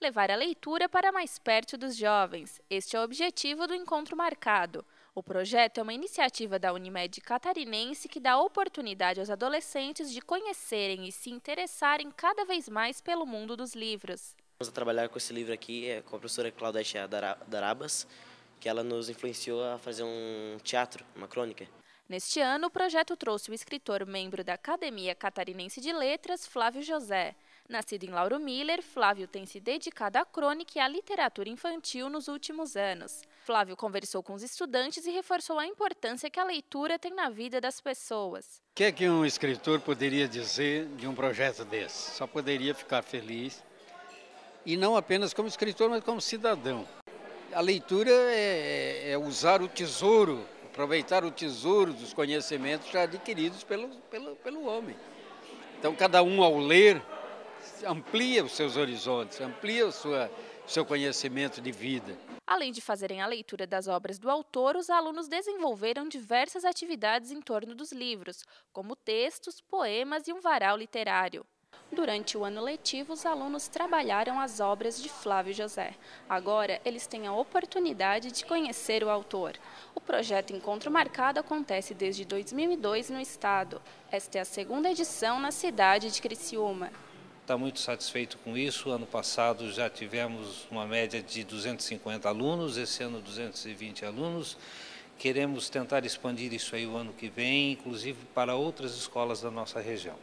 levar a leitura para mais perto dos jovens. Este é o objetivo do encontro marcado. O projeto é uma iniciativa da Unimed catarinense que dá oportunidade aos adolescentes de conhecerem e se interessarem cada vez mais pelo mundo dos livros. Vamos trabalhar com esse livro aqui é com a professora Claudete Darabas, que ela nos influenciou a fazer um teatro, uma crônica. Neste ano, o projeto trouxe o escritor membro da Academia Catarinense de Letras, Flávio José. Nascido em Lauro Miller, Flávio tem se dedicado à crônica e à literatura infantil nos últimos anos. Flávio conversou com os estudantes e reforçou a importância que a leitura tem na vida das pessoas. O que, é que um escritor poderia dizer de um projeto desse? Só poderia ficar feliz, e não apenas como escritor, mas como cidadão. A leitura é, é, é usar o tesouro aproveitar o tesouro dos conhecimentos já adquiridos pelo, pelo, pelo homem. Então, cada um ao ler amplia os seus horizontes, amplia o sua, seu conhecimento de vida. Além de fazerem a leitura das obras do autor, os alunos desenvolveram diversas atividades em torno dos livros, como textos, poemas e um varal literário durante o ano letivo, os alunos trabalharam as obras de Flávio José. Agora, eles têm a oportunidade de conhecer o autor. O projeto Encontro Marcado acontece desde 2002 no Estado. Esta é a segunda edição na cidade de Criciúma. Está muito satisfeito com isso. Ano passado já tivemos uma média de 250 alunos, esse ano 220 alunos queremos tentar expandir isso aí o ano que vem, inclusive para outras escolas da nossa região.